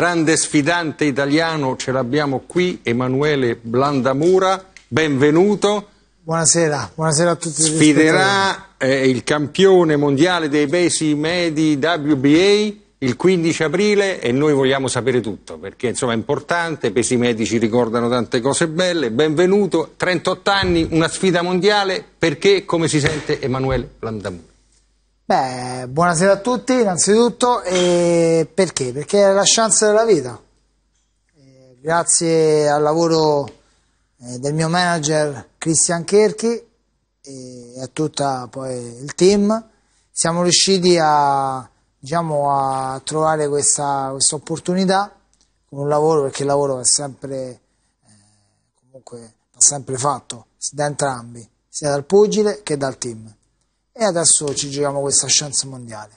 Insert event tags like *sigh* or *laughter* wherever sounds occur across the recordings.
grande sfidante italiano ce l'abbiamo qui, Emanuele Blandamura, benvenuto. Buonasera, buonasera a tutti. Sfiderà eh, il campione mondiale dei pesi medi WBA il 15 aprile e noi vogliamo sapere tutto perché insomma è importante, i pesi medi ci ricordano tante cose belle. Benvenuto, 38 anni, una sfida mondiale, perché come si sente Emanuele Blandamura? Beh, buonasera a tutti innanzitutto e perché? Perché è la chance della vita. E eh, grazie al lavoro eh, del mio manager Christian Cherchi e a tutto poi il team siamo riusciti a, diciamo, a trovare questa, questa opportunità con un lavoro perché il lavoro è sempre, eh, comunque, va sempre fatto da entrambi, sia dal pugile che dal team e adesso ci giriamo questa chance mondiale,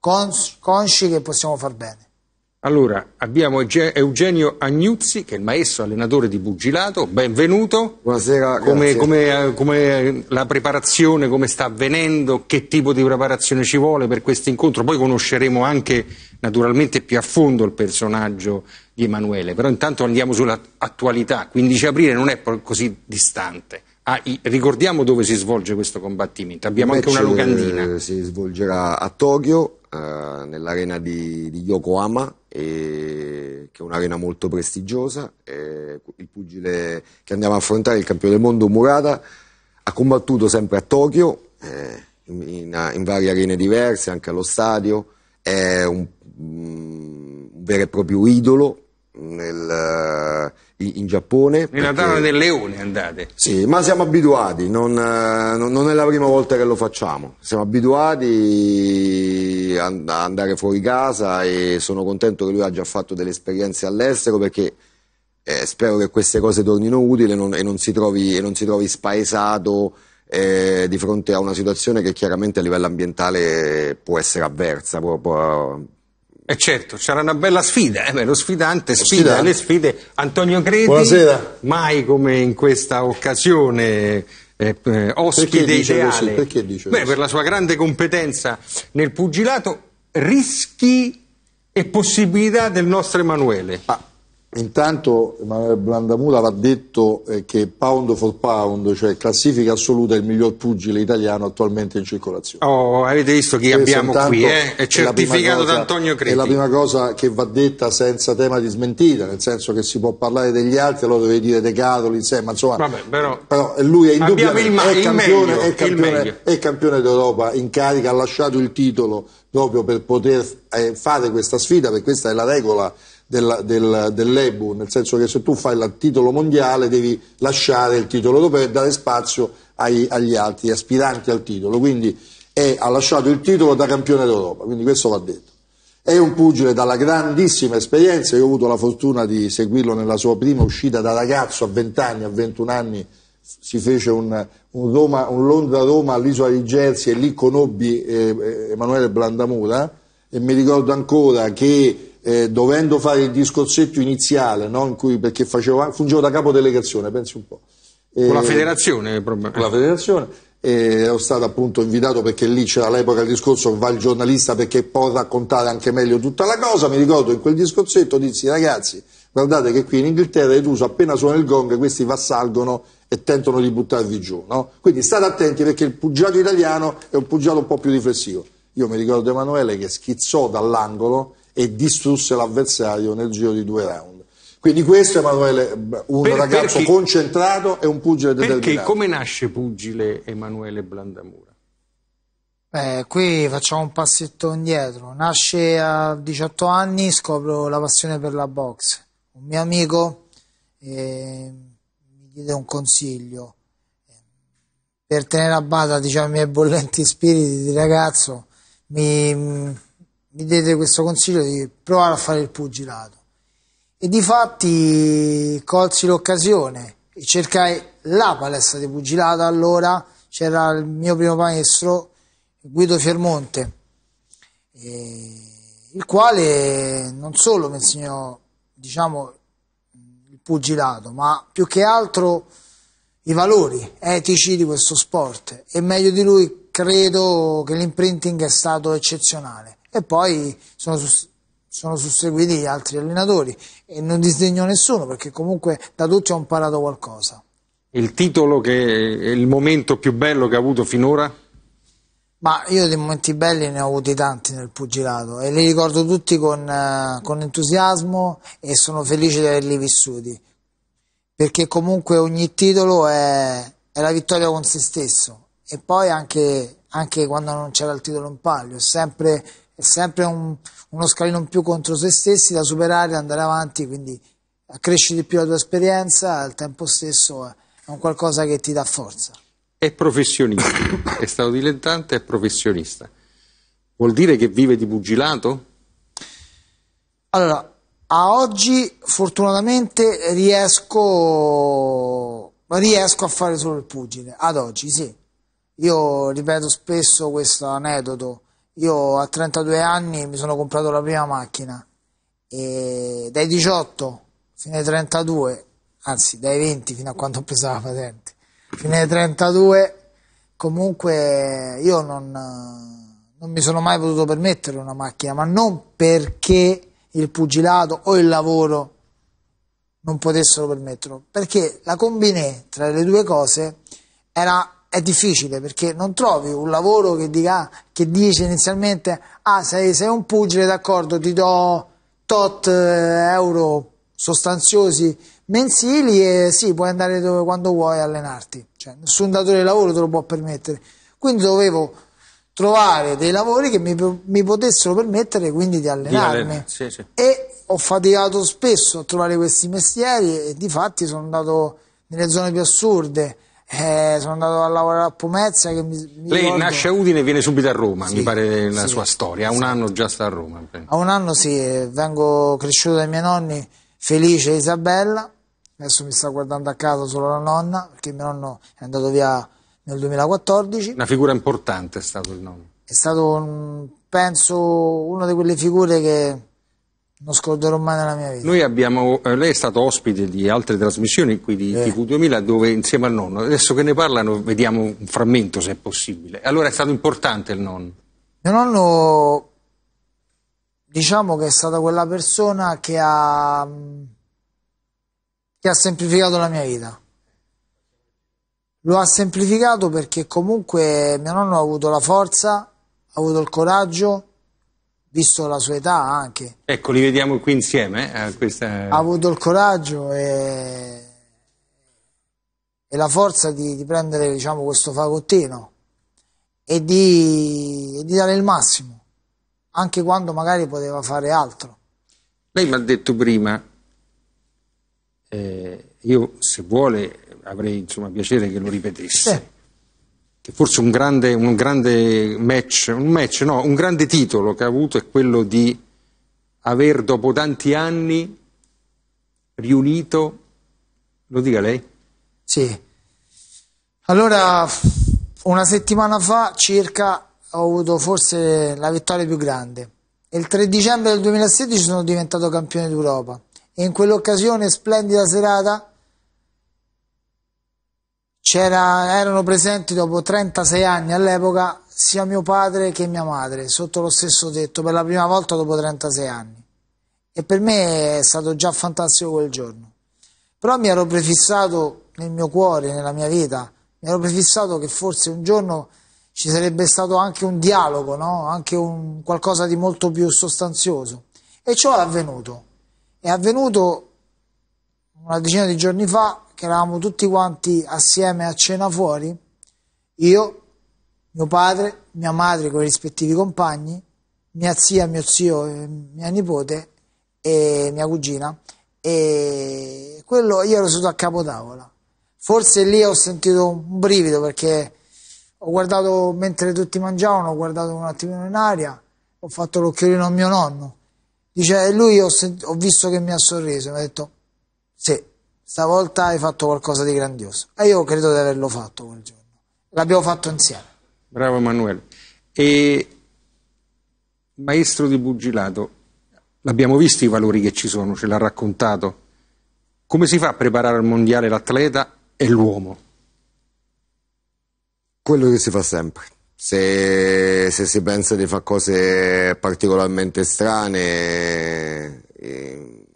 cons consci che possiamo far bene. Allora, abbiamo Eugenio Agnuzzi, che è il maestro allenatore di Bugilato benvenuto. Buonasera. Come, come, eh, come, la preparazione, come sta avvenendo, che tipo di preparazione ci vuole per questo incontro? Poi conosceremo anche naturalmente più a fondo il personaggio di Emanuele, però intanto andiamo sull'attualità, 15 aprile non è così distante. Ah, ricordiamo dove si svolge questo combattimento, abbiamo anche una eh, locandina. Si svolgerà a Tokyo, eh, nell'arena di, di Yokohama, e, che è un'arena molto prestigiosa. E, il pugile che andiamo a affrontare, il campione del mondo Murata, ha combattuto sempre a Tokyo, eh, in, in, in, varie arene diverse, anche allo stadio. È un, mm, un vero e proprio idolo nel, in, in Giappone. Nella perché... Natale del Leone andate. Sì, ma siamo abituati, eh, non, non, è la prima volta che lo facciamo. Siamo abituati a andare fuori casa e sono contento che lui abbia già fatto delle esperienze all'estero perché eh, spero che queste cose tornino utili non, e, non si trovi, e non si trovi spaesato. Eh, di fronte a una situazione che chiaramente a livello ambientale può essere avversa, può, può, e eh certo, c'era una bella sfida, eh lo sfidante lo sfida sfidante. le sfide. Antonio Creti, Buonasera. mai come in questa occasione eh, eh, ospite Perché ideale. Perché dice beh, per la sua grande competenza nel pugilato, rischi e possibilità del nostro Emanuele. Ah. Intanto Emanuele Blandamula l'ha detto eh, che pound for pound, cioè classifica assoluta, è il miglior pugile italiano attualmente in circolazione. Oh, avete visto chi Questo abbiamo qui, eh? è certificato da Antonio Creti. È la prima cosa che va detta senza tema di smentita, nel senso che si può parlare degli altri, allora deve dire De Catoli, eh, ma insomma, Vabbè, però, però, lui è indubbiamente il, è, è, campione, è campione d'Europa in carica, ha lasciato il titolo proprio per poter eh, fare questa sfida, perché questa è la regola della, del, dell'EBU, nel senso che se tu fai il titolo mondiale devi lasciare il titolo europeo e dare spazio ai, agli altri aspiranti al titolo, quindi è, ha lasciato il titolo da campione d'Europa, quindi questo va detto. È un pugile dalla grandissima esperienza, io ho avuto la fortuna di seguirlo nella sua prima uscita da ragazzo a 20 anni, a 21 anni si fece un, un, Roma, un Londra-Roma all'isola di Jersey e lì conobbi eh, Emanuele Blandamura e mi ricordo ancora che eh, dovendo fare il discorsetto iniziale, no? in cui, perché facevo, fungevo da capodelegazione, pensi un po'. Eh, con la eh, federazione, proprio. Con la federazione. Eh, ero stato appunto invitato perché lì c'era all'epoca il discorso va il giornalista perché può raccontare anche meglio tutta la cosa. Mi ricordo in quel discorsetto dissi ragazzi, guardate che qui in Inghilterra è d'uso appena suona il gong questi vassalgono e tentano di buttarvi giù. No? Quindi state attenti perché il puggiato italiano è un puggiato un po' più riflessivo. Io mi ricordo Emanuele che schizzò dall'angolo e distrusse l'avversario nel giro di due round. Quindi questo Emanuele, un per, ragazzo perché, concentrato e un pugile determinato. Perché come nasce pugile Emanuele Blandamura? Beh, qui facciamo un passetto indietro. Nasce a 18 anni, scopro la passione per la box. Un mio amico eh, mi diede un consiglio per tenere a bada diciamo, i miei bollenti spiriti di ragazzo. Mi, mi diede questo consiglio di provare a fare il pugilato. E di fatti colsi l'occasione e cercai la palestra di pugilato allora, c'era il mio primo maestro Guido Fiermonte, eh, il quale non solo mi insegnò diciamo, il pugilato, ma più che altro i valori etici di questo sport e meglio di lui credo che l'imprinting è stato eccezionale e poi sono, sono susseguiti altri allenatori e non disdegno nessuno perché comunque da tutti ho imparato qualcosa. Il titolo che è il momento più bello che ha avuto finora? Ma io dei momenti belli ne ho avuti tanti nel pugilato e li ricordo tutti con, eh, con entusiasmo e sono felice di averli vissuti perché comunque ogni titolo è, è la vittoria con se stesso e poi anche, anche quando non c'era il titolo in palio, sempre è sempre un, uno scalino in più contro se stessi da superare, da andare avanti, quindi accresci di più la tua esperienza, al tempo stesso è un qualcosa che ti dà forza. È professionista, è stato dilettante, è professionista. Vuol dire che vive di pugilato? Allora, a oggi fortunatamente riesco, riesco a fare solo il pugile, ad oggi sì. Io ripeto spesso questo aneddoto, io a 32 anni mi sono comprato la prima macchina e dai 18 fino ai 32, anzi dai 20 fino a quando ho preso la patente, fino ai 32 comunque io non, non mi sono mai potuto permettere una macchina, ma non perché il pugilato o il lavoro non potessero permetterlo, perché la combiné tra le due cose era è difficile perché non trovi un lavoro che, dica, ah, che dice inizialmente ah sei, sei un pugile d'accordo ti do tot eh, euro sostanziosi mensili e sì puoi andare dove, quando vuoi a allenarti cioè, nessun datore di lavoro te lo può permettere quindi dovevo trovare dei lavori che mi, mi potessero permettere quindi di allenarmi di sì, sì. e ho faticato spesso a trovare questi mestieri e di fatti sono andato nelle zone più assurde eh, sono andato a lavorare a Pomezia. Mi, mi Lei ricordo... nasce a Udine e viene subito a Roma, sì, mi pare la sì, sua storia. A un sì. anno già sta a Roma. A un anno sì, eh, vengo cresciuto dai miei nonni, Felice e Isabella. Adesso mi sta guardando a casa solo la nonna, perché mio nonno è andato via nel 2014. Una figura importante è stato il nonno. È stato, penso, una di quelle figure che non scorderò mai nella mia vita. Abbiamo, eh, lei è stato ospite di altre trasmissioni qui di eh. TV2000 dove insieme al nonno, adesso che ne parlano vediamo un frammento se è possibile. Allora è stato importante il nonno? Mio nonno diciamo che è stata quella persona che ha, mm, che ha semplificato la mia vita. Lo ha semplificato perché comunque mio nonno ha avuto la forza, ha avuto il coraggio, visto la sua età anche. Ecco, li vediamo qui insieme. Eh, questa... Ha avuto il coraggio e, e la forza di, di prendere diciamo, questo fagottino e di, di dare il massimo, anche quando magari poteva fare altro. Lei mi ha detto prima, eh, io se vuole avrei insomma, piacere che lo ripetesse. Sì forse un grande, un grande match, un, match no, un grande titolo che ha avuto è quello di aver dopo tanti anni riunito, lo dica lei? Sì. Allora, una settimana fa circa ho avuto forse la vittoria più grande. Il 3 dicembre del 2016 sono diventato campione d'Europa e in quell'occasione, splendida serata, erano presenti dopo 36 anni all'epoca sia mio padre che mia madre sotto lo stesso tetto per la prima volta dopo 36 anni e per me è stato già fantastico quel giorno però mi ero prefissato nel mio cuore, nella mia vita mi ero prefissato che forse un giorno ci sarebbe stato anche un dialogo no? anche un qualcosa di molto più sostanzioso e ciò è avvenuto è avvenuto una decina di giorni fa che eravamo tutti quanti assieme a cena fuori, io, mio padre, mia madre con i rispettivi compagni, mia zia, mio zio, mia nipote e mia cugina e quello io ero seduto a capo tavola. Forse lì ho sentito un brivido perché ho guardato mentre tutti mangiavano, ho guardato un attimino in aria, ho fatto l'occhiolino a mio nonno. Dice, e lui ho, sent- ho visto che mi ha sorriso, mi ha detto stavolta hai fatto qualcosa di grandioso. E io credo di averlo fatto quel giorno. L'abbiamo fatto insieme. Bravo Emanuele. E maestro di bugilato, l'abbiamo visto i valori che ci sono, ce l'ha raccontato. Come si fa a preparare al mondiale l'atleta e l'uomo? Quello che si fa sempre. Se, se si pensa di fare cose particolarmente strane, eh,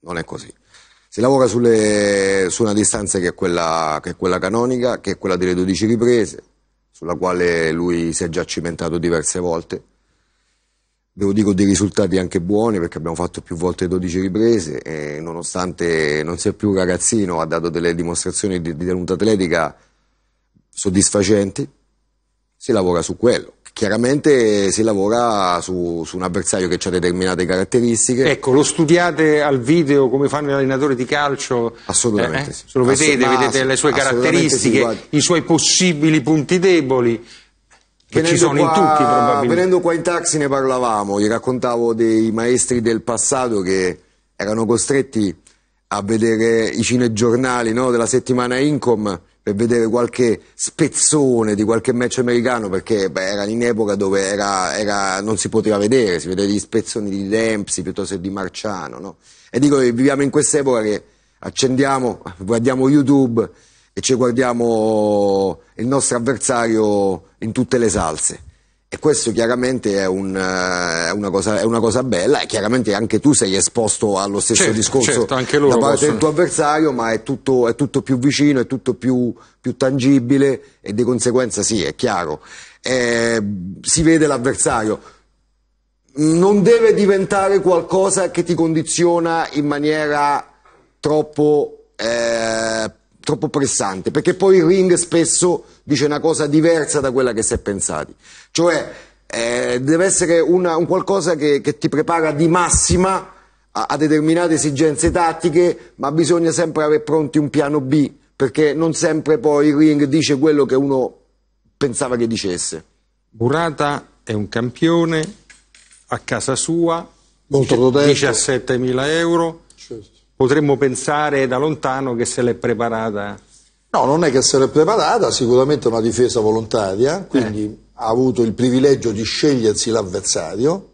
non è così. Si lavora sulle, su una distanza che è, quella, che è, quella, canonica, che è quella delle 12 riprese, sulla quale lui si è già cimentato diverse volte. Devo dire dei risultati anche buoni perché abbiamo fatto più volte 12 riprese e nonostante non sia più un ragazzino ha dato delle dimostrazioni di, di tenuta atletica soddisfacenti si lavora su quello. Chiaramente si lavora su, su un avversario che ha determinate caratteristiche. Ecco, lo studiate al video come fanno gli allenatori di calcio? Assolutamente eh, eh? sì. Se lo vedete, Assolut vedete le sue caratteristiche, sì, i suoi possibili punti deboli. Che venendo ci sono qua, in tutti probabilmente. Venendo qua in taxi ne parlavamo, gli raccontavo dei maestri del passato che erano costretti a vedere i cinegiornali no, della settimana Income per vedere qualche spezzone di qualche match americano perché beh, era in epoca dove era, era, non si poteva vedere, si vedeva gli spezzoni di Dempsey piuttosto che di Marciano. No? E dico che viviamo in quest'epoca che accendiamo, guardiamo YouTube e ci guardiamo il nostro avversario in tutte le salse. E questo chiaramente è, un, eh, è, una cosa, è, una cosa, bella e chiaramente anche tu sei esposto allo stesso certo, discorso certo, da parte possono. del tuo avversario, ma è tutto, è tutto, più vicino, è tutto più, più tangibile e di conseguenza sì, è chiaro. Eh, si vede l'avversario. Non deve diventare qualcosa che ti condiziona in maniera troppo eh, troppo pressante, perché poi il ring spesso dice una cosa diversa da quella che si è pensati. Cioè, eh, deve essere una, un qualcosa che, che, ti prepara di massima a, a determinate esigenze tattiche, ma bisogna sempre avere pronti un piano B, perché non sempre poi il ring dice quello che uno pensava che dicesse. Burrata è un campione, a casa sua, Molto 17.000 euro. Certo potremmo pensare da lontano che se l'è preparata. No, non è che se l'è preparata, sicuramente è una difesa volontaria, eh. quindi eh. ha avuto il privilegio di scegliersi l'avversario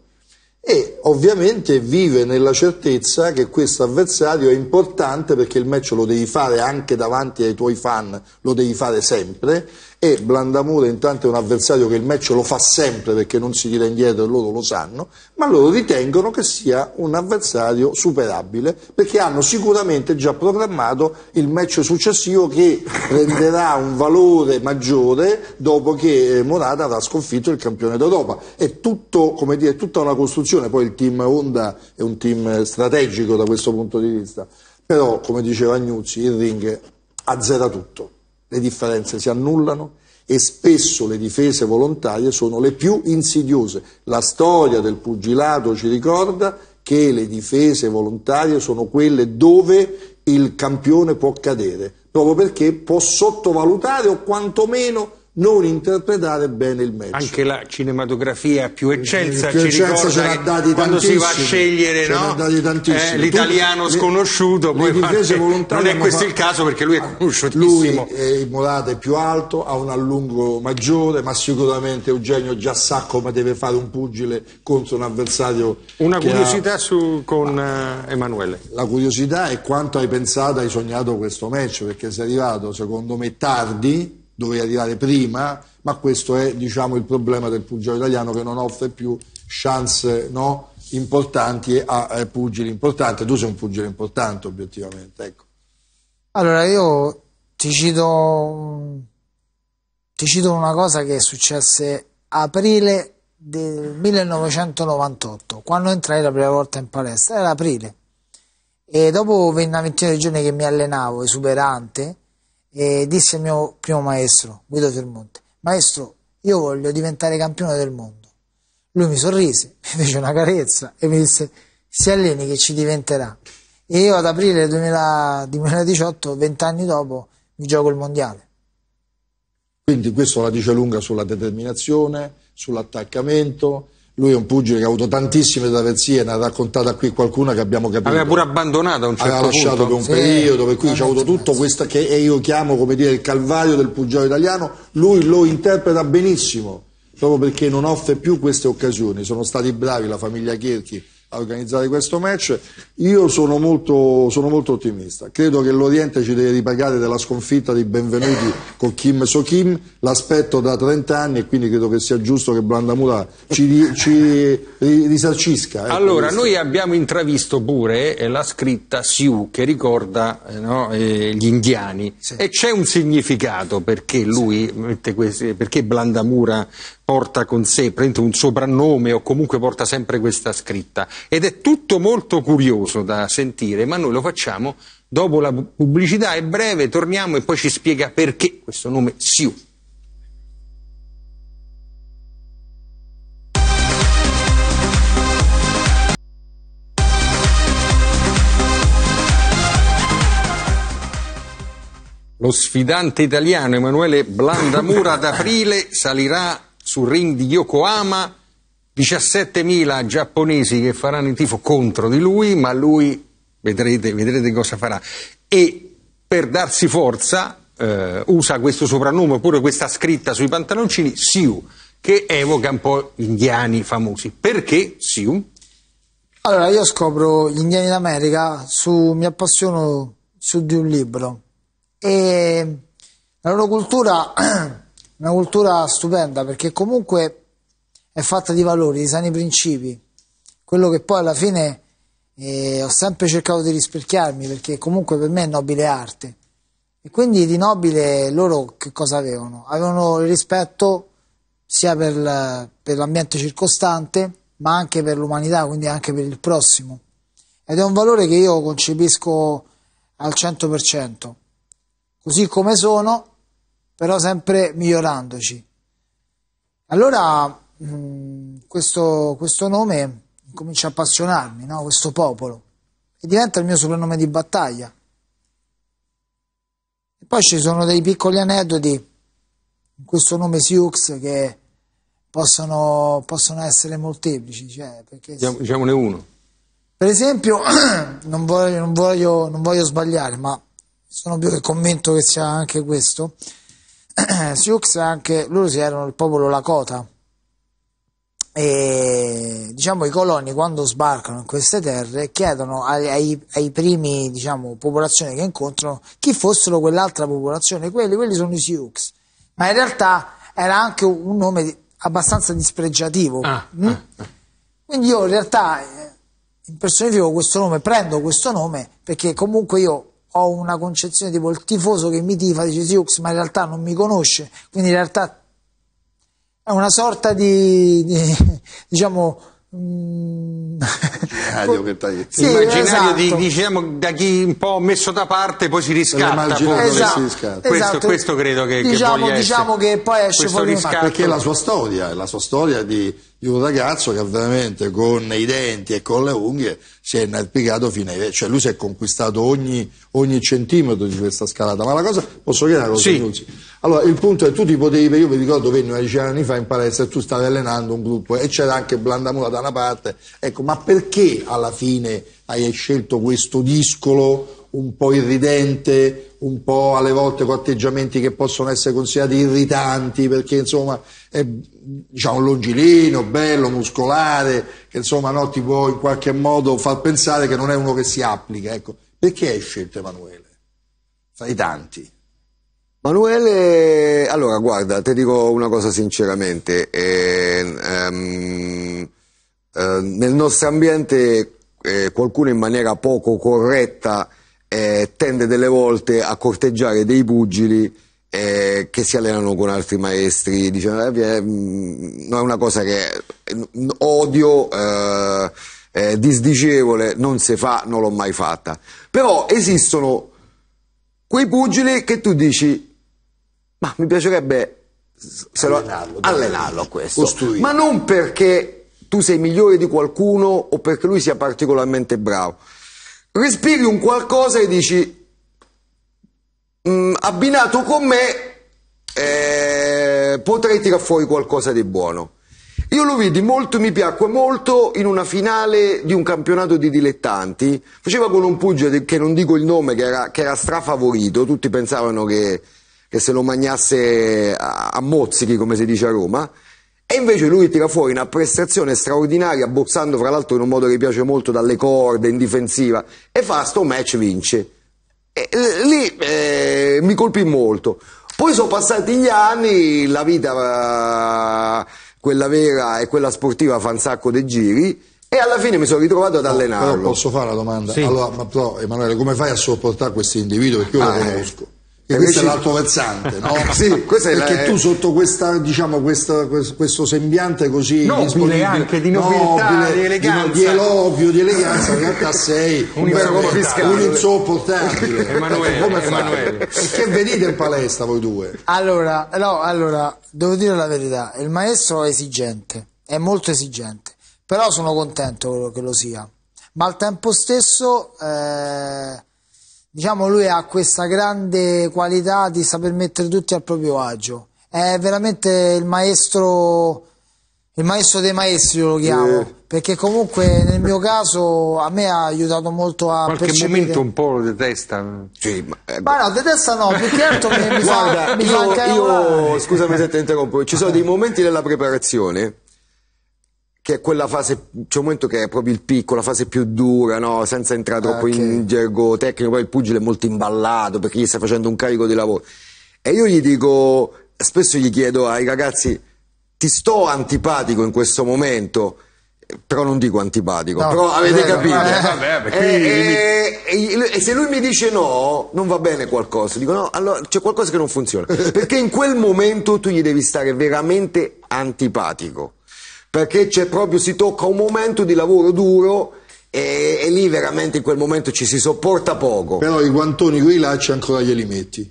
e ovviamente vive nella certezza che questo avversario è importante perché il match lo devi fare anche davanti ai tuoi fan, lo devi fare sempre e Blandamura intanto è un avversario che il match lo fa sempre perché non si tira indietro e loro lo sanno, ma loro ritengono che sia un avversario superabile perché hanno sicuramente già programmato il match successivo che prenderà un valore maggiore dopo che eh, Morata avrà sconfitto il campione d'Europa. È tutto, come dire, tutta una costruzione, poi il team Honda è un team strategico da questo punto di vista, però come diceva Agnuzzi il ring azzera tutto le differenze si annullano e spesso le difese volontarie sono le più insidiose. La storia del pugilato ci ricorda che le difese volontarie sono quelle dove il campione può cadere, proprio perché può sottovalutare o quantomeno non interpretare bene il match. Anche la cinematografia più eccelsa, più ci eccelsa ce l'ha dati quando si va a scegliere no? eh, l'italiano sconosciuto, le, poi le non è questo fa... il caso perché lui è ah, conosciutissimo. Lui è Molata è più alto, ha un allungo maggiore, ma sicuramente Eugenio già sa come deve fare un pugile contro un avversario. Una curiosità ha... su, con ah, Emanuele. La curiosità è quanto hai pensato, hai sognato questo match, perché sei arrivato secondo me tardi doveva arrivare prima, ma questo è diciamo, il problema del pugile italiano che non offre più chance no, importanti a, pugili importanti. Tu sei un pugile importante obiettivamente. Ecco. Allora io ti cito, ti cito una cosa che successe aprile del 1998, quando entrai la prima volta in palestra, era aprile. E dopo una ventina di giorni che mi allenavo esuberante, e disse il mio primo maestro, Guido Fermonte, maestro, io voglio diventare campione del mondo. Lui mi sorrise, *laughs* mi fece una carezza e mi disse, si alleni che ci diventerà. E io ad aprile 2000, 2018, vent'anni dopo, mi gioco il mondiale. Quindi questo la dice lunga sulla determinazione, sull'attaccamento, lui è un pugile che ha avuto tantissime traversie, ne ha raccontata qui qualcuna che abbiamo capito. Aveva pure abbandonato a un certo punto. Aveva lasciato punto. per un sì. periodo, per cui eh, ha avuto tutto questo che io chiamo, come dire, il calvario del pugile italiano. Lui lo interpreta benissimo, proprio perché non offre più queste occasioni. Sono stati bravi la famiglia Kirchi a organizzare questo match. Io sono molto, sono molto ottimista. Credo che l'Oriente ci deve ripagare della sconfitta di Benvenuti con Kim So Kim. L'aspetto da 30 anni e quindi credo che sia giusto che Blandamura ci, ci risarcisca. Eh, allora, noi abbiamo intravisto pure eh, la scritta Siu che ricorda eh, no, eh, gli indiani sì. e c'è un significato perché lui sì. mette questi, perché Blandamura porta con sé un soprannome o comunque porta sempre questa scritta. Ed è tutto molto curioso da sentire, ma noi lo facciamo dopo la pubblicità, è breve, torniamo e poi ci spiega perché questo nome Siu. Lo sfidante italiano Emanuele Blandamura ad aprile salirà sul ring di Yokohama 17.000 giapponesi che faranno il tifo contro di lui, ma lui vedrete, vedrete cosa farà. E per darsi forza eh, usa questo soprannome oppure questa scritta sui pantaloncini, Siu, che evoca un po' gli indiani famosi. Perché Siu? Allora, io scopro gli indiani d'America, su, mi appassiono su di un libro e la loro cultura *clears throat* è una cultura stupenda perché comunque è fatta di valori, di sani principi, quello che poi alla fine eh, ho sempre cercato di rispecchiarmi perché comunque per me è nobile arte. E quindi di nobile loro che cosa avevano? Avevano il rispetto sia per, l'ambiente circostante, ma anche per l'umanità, quindi anche per il prossimo. Ed è un valore che io concepisco al 100%, così come sono, però sempre migliorandoci. Allora Mm, questo, questo, nome comincia a appassionarmi, no? questo popolo, e diventa il mio soprannome di battaglia. E poi ci sono dei piccoli aneddoti in questo nome Siux che possono, possono essere molteplici. Cioè, perché... Diciamo, diciamone uno. Per esempio, *clears throat* non voglio, non, voglio, non voglio, sbagliare, ma sono più che convinto che sia anche questo. *clears throat* Siux anche, loro si erano il popolo Lakota, e, diciamo, i coloni quando sbarcano in queste terre chiedono ai, ai primi diciamo, popolazioni che incontrano chi fossero quell'altra popolazione, quelli, quelli sono i Sioux, ma in realtà era anche un nome abbastanza dispregiativo. Ah, mm? ah, ah. Quindi io in realtà eh, impersonifico questo nome, prendo questo nome perché comunque io ho una concezione tipo il tifoso che mi tifa dice Sioux ma in realtà non mi conosce, quindi in realtà è una sorta di, di *laughs* diciamo mm, immaginario che taglia. *laughs* sì, immaginario esatto. di, diciamo da chi un po' messo da parte poi si riscatta, esatto, si riscatta. Questo, esatto. questo, credo che diciamo che, diciamo, diciamo che poi esce fuori riscatto. perché la sua storia è la sua storia di di un ragazzo che veramente con i denti e con le unghie si è inarpicato fino ai cioè lui si è conquistato ogni, ogni centimetro di questa scalata ma la cosa posso chiedere una cosa sì. allora il punto è tu ti potevi io mi ricordo venni 10 anni fa in palestra e tu stavi allenando un gruppo e c'era anche Blandamura da una parte ecco ma perché alla fine hai scelto questo discolo un po' irridente, un po' alle volte con atteggiamenti che possono essere considerati irritanti, perché insomma è diciamo, longilino, bello, muscolare, che insomma no, ti può in qualche modo far pensare che non è uno che si applica. Ecco. Perché hai scelto Emanuele? Fra i tanti. Emanuele, allora guarda, ti dico una cosa sinceramente, eh, ehm, eh, nel nostro ambiente eh, qualcuno in maniera poco corretta eh, tende delle volte a corteggiare dei pugili eh, che si allenano con altri maestri. Diciamo, eh, mm, no, è una cosa che mm, odio, eh, eh, disdicevole, non si fa, non l'ho mai fatta. Però esistono quei pugili che tu dici, ma mi piacerebbe lo, allenarlo, allenarlo a questo, costruire. ma non perché tu sei migliore di qualcuno o perché lui sia particolarmente bravo respiri un qualcosa e dici, mm, abbinato con me, eh, potrei tirare fuori qualcosa di buono. Io lo vidi molto, mi piacque molto in una finale di un campionato di dilettanti. Faceva con un pugile che non dico il nome, che era, che era strafavorito. Tutti pensavano che, che se lo mangiasse a, a mozzichi, come si dice a Roma. E invece lui tira fuori una prestazione straordinaria, bozzando fra l'altro in un modo che piace molto dalle corde, in difensiva, e fa sto match, vince. E, lì eh, mi colpì molto. Poi sono passati gli anni, la vita, quella vera e quella sportiva, fa un sacco di giri, e alla fine mi sono ritrovato ad allenarlo. Però posso fare la domanda? Sì. Allora, ma, però, Emanuele, come fai a sopportare questi individui? Perché io ah, lo conosco. E invece... questo è l'altro versante, no? *laughs* sì, perché è... tu sotto questa, diciamo, questa, questo sembiante così no, anche di nobiltà, nobile, di eleganza, di, elogio, di eleganza, in realtà sei *laughs* un, un insopportabile. *laughs* Emanuele, Come Emanuele. Perché venite in palestra voi due? Allora, no, allora, devo dire la verità, il maestro è esigente, è molto esigente, però sono contento che lo sia, ma al tempo stesso... Eh, diciamo lui ha questa grande qualità di saper mettere tutti al proprio agio. È veramente il maestro, il maestro dei maestri io lo chiamo, eh. perché comunque nel mio caso a me ha aiutato molto a Qualche percepire... momento un po' lo detesta. Sì, ma... Eh, ma... no, detesta no, più che altro mi, mi Guarda, fa, mi io, fa io, Scusami se ti interrompo, ci sono eh. dei momenti della preparazione che è quella fase, c'è un momento che è proprio il picco, la fase più dura, no? senza entrare ah, troppo okay. in gergo tecnico, poi il pugile è molto imballato perché gli sta facendo un carico di lavoro. E io gli dico, spesso gli chiedo ai ragazzi, ti sto antipatico in questo momento, però non dico antipatico, no, però avete vero, capito. Eh, vabbè, eh, eh, eh, e, e, e, se lui mi dice no, non va bene qualcosa, dico no, allora c'è qualcosa che non funziona, *laughs* perché in quel momento tu gli devi stare veramente antipatico perché c'è proprio, si tocca un momento di lavoro duro e, e, lì veramente in quel momento ci si sopporta poco. Però i guantoni qui là c'è ancora glieli metti.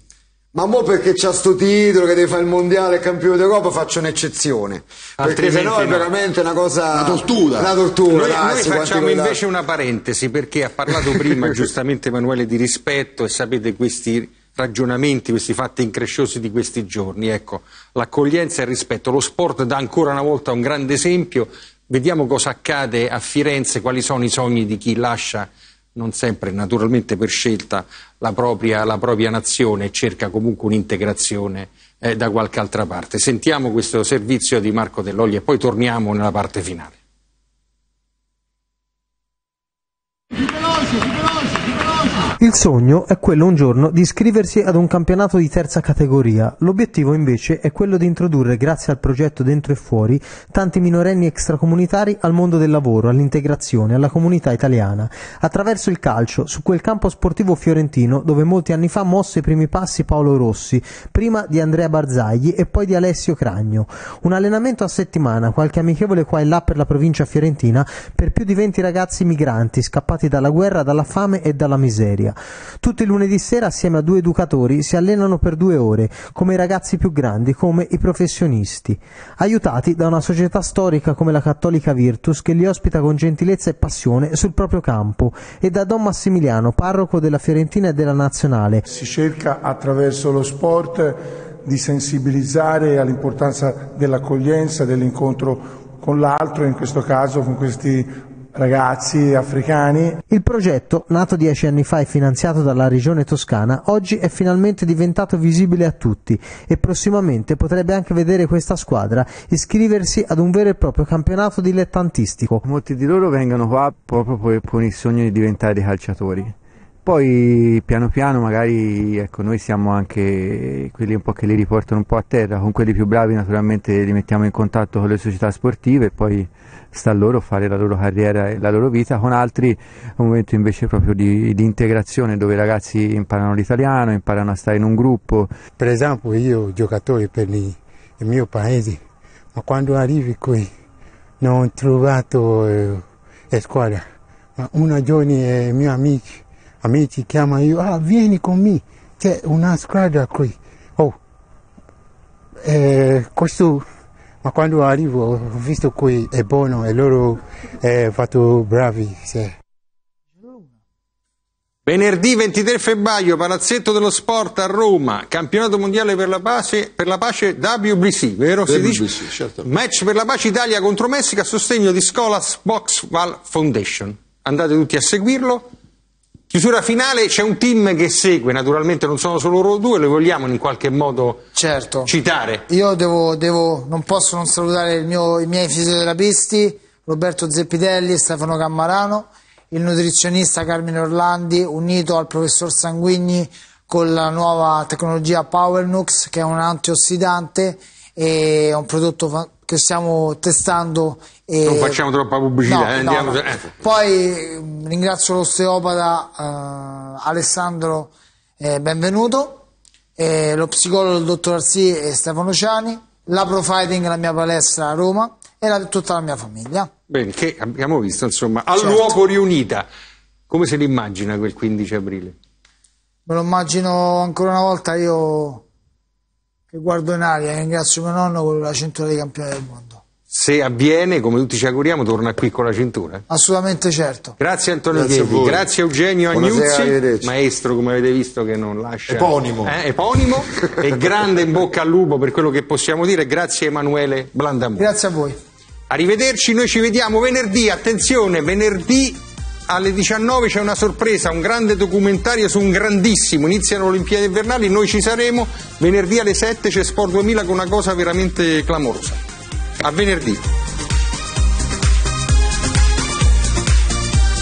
Ma mo perché c'ha sto titolo che deve fare il mondiale campione d'Europa faccio un'eccezione. Perché se no è veramente una cosa. Una tortura. Una tortura. Noi, dai, noi facciamo invece una parentesi perché ha parlato prima *laughs* giustamente Emanuele di rispetto e sapete questi ragionamenti, questi fatti incresciosi di questi giorni. Ecco, l'accoglienza e il rispetto. Lo sport dà ancora una volta un grande esempio. Vediamo cosa accade a Firenze, quali sono i sogni di chi lascia, non sempre naturalmente per scelta, la propria, la propria nazione e cerca comunque un'integrazione eh, da qualche altra parte. Sentiamo questo servizio di Marco Dell'Oglio e poi torniamo nella parte finale. Il sogno è quello un giorno di iscriversi ad un campionato di terza categoria. L'obiettivo invece è quello di introdurre, grazie al progetto Dentro e Fuori, tanti minorenni extracomunitari al mondo del lavoro, all'integrazione, alla comunità italiana. Attraverso il calcio, su quel campo sportivo fiorentino dove molti anni fa mosse i primi passi Paolo Rossi, prima di Andrea Barzagli e poi di Alessio Cragno. Un allenamento a settimana, qualche amichevole qua e là per la provincia fiorentina, per più di 20 ragazzi migranti scappati dalla guerra, dalla fame e dalla miseria. Tutti i lunedì sera assieme a due educatori si allenano per due ore, come i ragazzi più grandi, come i professionisti, aiutati da una società storica come la Cattolica Virtus che li ospita con gentilezza e passione sul proprio campo e da Don Massimiliano, parroco della Fiorentina e della Nazionale. Si cerca attraverso lo sport di sensibilizzare all'importanza dell'accoglienza, dell'incontro con l'altro, in questo caso con questi ragazzi africani. Il progetto, nato dieci anni fa e finanziato dalla regione toscana, oggi è finalmente diventato visibile a tutti e prossimamente potrebbe anche vedere questa squadra iscriversi ad un vero e proprio campionato dilettantistico. Molti di loro vengono qua proprio con il sogno di diventare calciatori poi piano piano magari ecco, noi siamo anche quelli un po' che li riportano un po' a terra, con quelli più bravi naturalmente li mettiamo in contatto con le società sportive e poi sta a loro fare la loro carriera e la loro vita, con altri è un momento invece proprio di, di integrazione dove i ragazzi imparano l'italiano, imparano a stare in un gruppo. Per esempio io giocatore per il mio paese, ma quando arrivi qui non ho trovato eh, squadra, ma una giorno eh, mio amico amici chiama io, ah vieni con me, c'è una squadra qui. Oh, eh, questo, ma quando arrivo ho visto qui è buono e loro eh, fatto bravi. Sì. Venerdì 23 febbraio, Palazzetto dello Sport a Roma, campionato mondiale per la pace, per la pace WBC, vero? WBC, certo. Match per la pace Italia contro Messico a sostegno di Scholas Boxval Foundation. Andate tutti a seguirlo. Chiusura finale, c'è un team che segue, naturalmente non sono solo loro due, lo vogliamo in qualche modo certo. citare. Io devo, devo, non posso non salutare mio, i miei fisioterapisti, Roberto Zeppitelli e Stefano Cammarano, il nutrizionista Carmine Orlandi, unito al professor Sanguigni con la nuova tecnologia PowerNux che è un antiossidante e è un prodotto che stiamo testando e non facciamo troppa pubblicità. No, eh, no, no. Eh. Poi ringrazio l'osteopata eh, Alessandro eh, Benvenuto, eh, lo psicologo il dottor Arsì e Stefano Ciani, la Profiting, la mia palestra a Roma e la, tutta la mia famiglia. Bene, che abbiamo visto insomma all'uopo certo. riunita. Come se l'immagina quel 15 aprile? Me lo immagino ancora una volta io che guardo in aria e ringrazio mio nonno con la cintura dei campioni del mondo se avviene, come tutti ci auguriamo, torna qui con la cintura. Assolutamente certo. Grazie Antonio grazie Chieti, grazie Eugenio Buonasera, Agnuzzi, maestro come avete visto che non lascia... Eponimo. Eh, eponimo e grande in bocca al lupo per quello che possiamo dire, grazie Emanuele Blandamore. Grazie a voi. Arrivederci, noi ci vediamo venerdì, attenzione, venerdì alle 19 c'è una sorpresa, un grande documentario su un grandissimo, iniziano le Olimpiadi invernali, noi ci saremo, venerdì alle 7 c'è Sport 2000 con una cosa veramente clamorosa. A venerdì!